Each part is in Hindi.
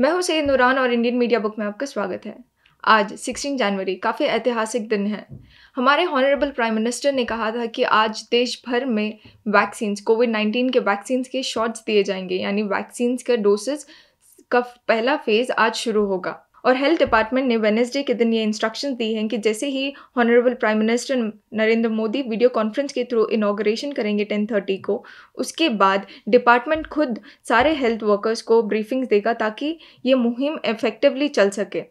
मैं हूँ सैद नूरान और इंडियन मीडिया बुक में आपका स्वागत है आज 16 जनवरी काफ़ी ऐतिहासिक दिन है हमारे हॉनरेबल प्राइम मिनिस्टर ने कहा था कि आज देश भर में वैक्सीन कोविड 19 के वैक्सीन के शॉट्स दिए जाएंगे यानी वैक्सीन का डोसेज का पहला फेज़ आज शुरू होगा और हेल्थ डिपार्टमेंट ने वेनेसडे के दिन ये इंस्ट्रक्शन दी हैं कि जैसे ही honourable prime minister Narendra Modi video conference के थ्रू इनाग्रेशन करेंगे टेन थर्टी को उसके बाद डिपार्टमेंट खुद सारे हेल्थ वर्कर्स को ब्रीफिंग्स देगा ताकि ये मुहिम इफेक्टिवली चल सके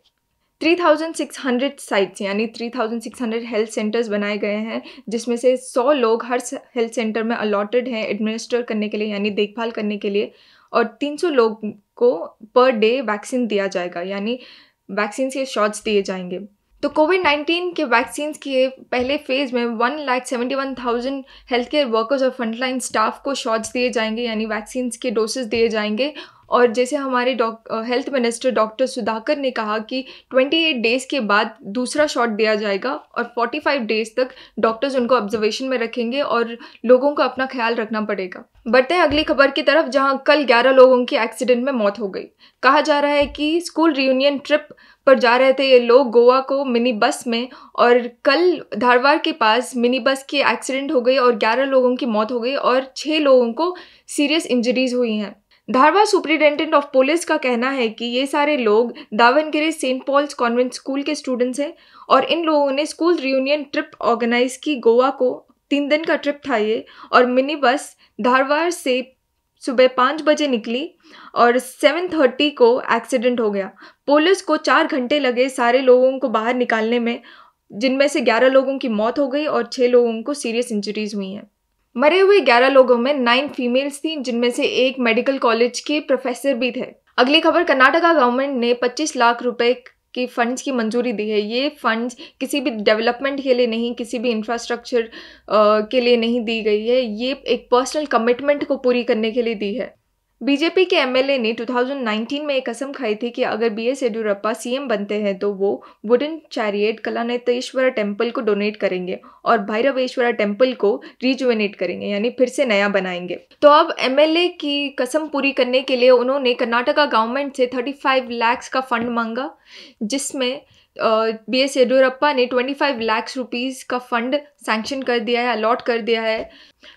3,600 साइट्स यानी 3,600 हेल्थ सेंटर्स बनाए गए हैं जिसमें से 100 लोग हर हेल्थ सेंटर में अलॉटेड हैं एडमिनिस्टर करने के लिए यानी देखभाल करने के लिए और 300 लोग को पर डे वैक्सीन दिया जाएगा यानी वैक्सीन के शॉट्स दिए जाएंगे तो कोविड 19 के वैक्सीन के पहले फेज में one lakh seventy one thousand health care workers और फ्रंटलाइन स्टाफ को शॉट्स दिए जाएंगे यानी वैक्सीन के डोसेज दिए जाएंगे और जैसे हमारे हेल्थ मिनिस्टर डॉक्टर सुधाकर ने कहा कि 28 डेज के बाद दूसरा शॉट दिया जाएगा और 45 डेज तक डॉक्टर्स उनको ऑब्जर्वेशन में रखेंगे और लोगों को अपना ख्याल रखना पड़ेगा बढ़ते हैं अगली खबर की तरफ जहां कल 11 लोगों की एक्सीडेंट में मौत हो गई कहा जा रहा है कि स्कूल रियूनियन ट्रिप पर जा रहे थे ये लोग गोवा को मिनी बस में और कल धारवाड़ के पास मिनी बस की एक्सीडेंट हो गई और 11 लोगों की मौत हो गई और 6 लोगों को सीरियस इंजरीज हुई हैं धारवा सुप्रिटेंडेंट ऑफ पुलिस का कहना है कि ये सारे लोग Davangere saint Paul's convent school के स्टूडेंट्स हैं और इन लोगों ने स्कूल रियूनियन ट्रिप ऑर्गेनाइज की गोवा को तीन दिन का ट्रिप था ये और मिनी बस धारवाड़ से सुबह पाँच बजे निकली और सेवन थर्टी को एक्सीडेंट हो गया पुलिस को चार घंटे लगे सारे लोगों को बाहर निकालने में जिनमें से ग्यारह लोगों की मौत हो गई और छः लोगों को सीरियस इंजरीज हुई हैं मरे हुए ग्यारह लोगों में नाइन फीमेल्स थी जिनमें से एक मेडिकल कॉलेज के प्रोफेसर भी थे अगली खबर कर्नाटका गवर्नमेंट ने 25 लाख रुपए की फंड्स की मंजूरी दी है ये फंड्स किसी भी डेवलपमेंट के लिए नहीं किसी भी इंफ्रास्ट्रक्चर के लिए नहीं दी गई है ये एक पर्सनल कमिटमेंट को पूरी करने के लिए दी है बीजेपी के एमएलए ने 2019 में एक कसम खाई थी कि अगर बी एस येडियुरप्पा सीएम बनते हैं तो वो वुडन चैरिएट कलानेतेश्वरा टेम्पल को डोनेट करेंगे और भैरवेश्वरा टेम्पल को रिजुवेनेट करेंगे यानी फिर से नया बनाएंगे तो अब एमएलए की कसम पूरी करने के लिए उन्होंने कर्नाटका गवर्नमेंट से 35 लाख का फंड मांगा जिसमें बी एस येडियुरप्पा ने 25 लैक्स रुपीज़ का फंड सैंक्शन कर दिया है अलॉट कर दिया है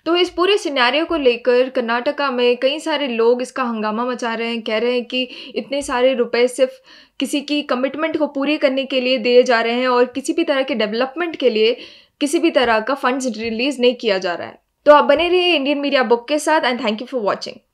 तो इस पूरे सिनेरियो को लेकर कर्नाटका में कई सारे लोग इसका हंगामा मचा रहे हैं कह रहे हैं कि इतने सारे रुपए सिर्फ किसी की कमिटमेंट को पूरी करने के लिए दिए जा रहे हैं और किसी भी तरह के डेवलपमेंट के लिए किसी भी तरह का फंड्स रिलीज नहीं किया जा रहा है तो आप बने रहिए इंडियन मीडिया बुक के साथ and thank you for watching